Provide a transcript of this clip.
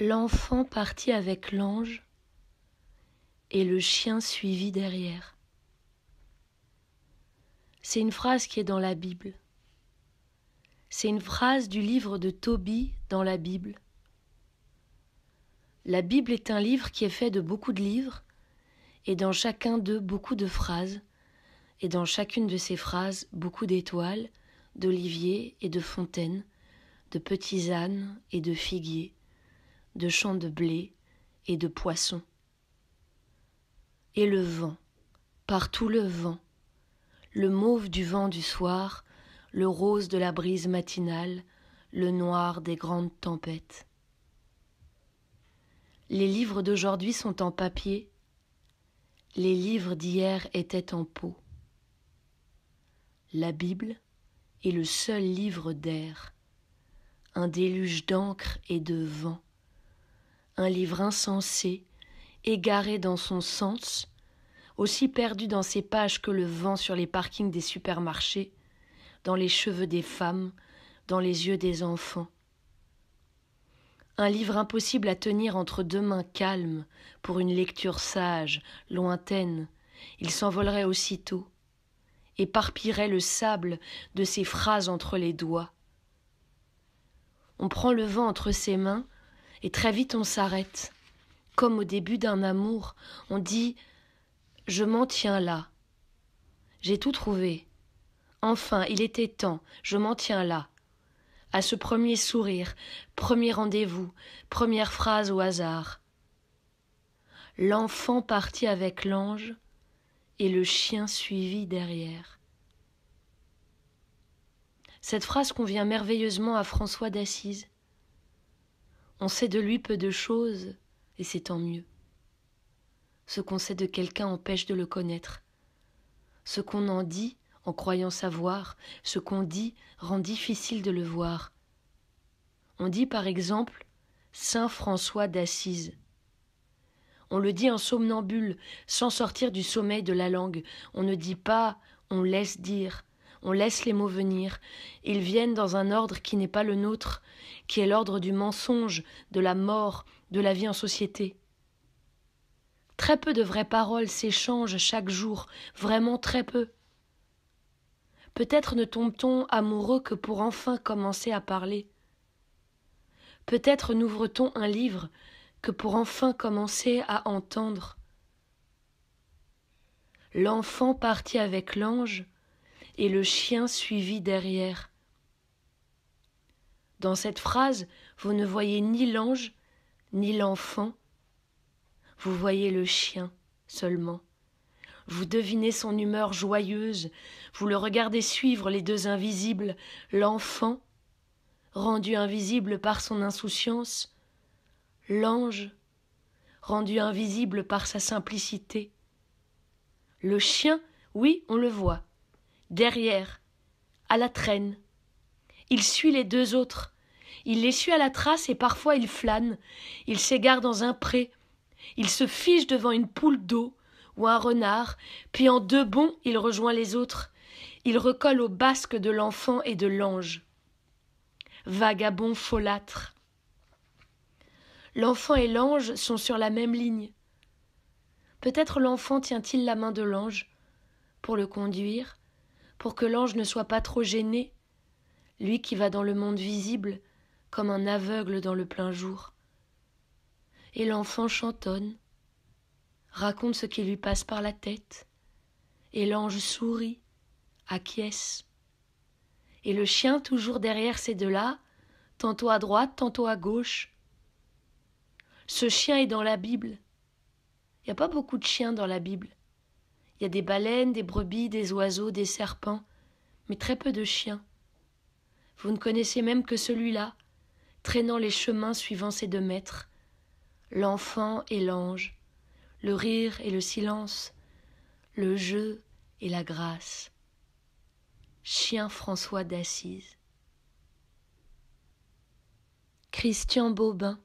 L'enfant partit avec l'ange et le chien suivit derrière. C'est une phrase qui est dans la Bible. C'est une phrase du livre de Tobie dans la Bible. La Bible est un livre qui est fait de beaucoup de livres, et dans chacun d'eux beaucoup de phrases, et dans chacune de ces phrases beaucoup d'étoiles, d'oliviers et de fontaines, de petits ânes et de figuiers, de champs de blé et de poissons. Et le vent, partout le vent, le mauve du vent du soir, le rose de la brise matinale, le noir des grandes tempêtes. Les livres d'aujourd'hui sont en papier, les livres d'hier étaient en peau. La Bible est le seul livre d'air, un déluge d'encre et de vent un livre insensé, égaré dans son sens, aussi perdu dans ses pages que le vent sur les parkings des supermarchés, dans les cheveux des femmes, dans les yeux des enfants. Un livre impossible à tenir entre deux mains calmes pour une lecture sage, lointaine. Il s'envolerait aussitôt, éparpillerait le sable de ses phrases entre les doigts. On prend le vent entre ses mains et très vite, on s'arrête. Comme au début d'un amour, on dit Je m'en tiens là. J'ai tout trouvé. Enfin, il était temps, je m'en tiens là. À ce premier sourire, premier rendez-vous, première phrase au hasard. L'enfant partit avec l'ange et le chien suivit derrière. Cette phrase convient merveilleusement à François d'Assise, on sait de lui peu de choses, et c'est tant mieux. Ce qu'on sait de quelqu'un empêche de le connaître. Ce qu'on en dit, en croyant savoir, ce qu'on dit rend difficile de le voir. On dit par exemple Saint François d'Assise. On le dit en somnambule, sans sortir du sommeil de la langue. On ne dit pas on laisse dire, on laisse les mots venir, ils viennent dans un ordre qui n'est pas le nôtre, qui est l'ordre du mensonge, de la mort, de la vie en société. Très peu de vraies paroles s'échangent chaque jour, vraiment très peu. Peut-être ne tombe-t-on amoureux que pour enfin commencer à parler. Peut-être n'ouvre-t-on un livre que pour enfin commencer à entendre. L'enfant parti avec l'ange, et le chien suivi derrière. Dans cette phrase, vous ne voyez ni l'ange, ni l'enfant, vous voyez le chien seulement. Vous devinez son humeur joyeuse, vous le regardez suivre les deux invisibles, l'enfant, rendu invisible par son insouciance, l'ange, rendu invisible par sa simplicité. Le chien, oui, on le voit, derrière, à la traîne. Il suit les deux autres. Il les suit à la trace et parfois il flâne. Il s'égare dans un pré. Il se fiche devant une poule d'eau ou un renard, puis en deux bonds il rejoint les autres. Il recolle au basque de l'enfant et de l'ange. Vagabond folâtre. L'enfant et l'ange sont sur la même ligne. Peut-être l'enfant tient-il la main de l'ange pour le conduire, pour que l'ange ne soit pas trop gêné, lui qui va dans le monde visible comme un aveugle dans le plein jour. Et l'enfant chantonne, raconte ce qui lui passe par la tête, et l'ange sourit, acquiesce. Et le chien, toujours derrière ces deux-là, tantôt à droite, tantôt à gauche. Ce chien est dans la Bible. Il n'y a pas beaucoup de chiens dans la Bible. Il y a des baleines, des brebis, des oiseaux, des serpents, mais très peu de chiens. Vous ne connaissez même que celui-là, traînant les chemins suivant ses deux maîtres, l'enfant et l'ange, le rire et le silence, le jeu et la grâce. Chien François d'Assise. Christian Bobin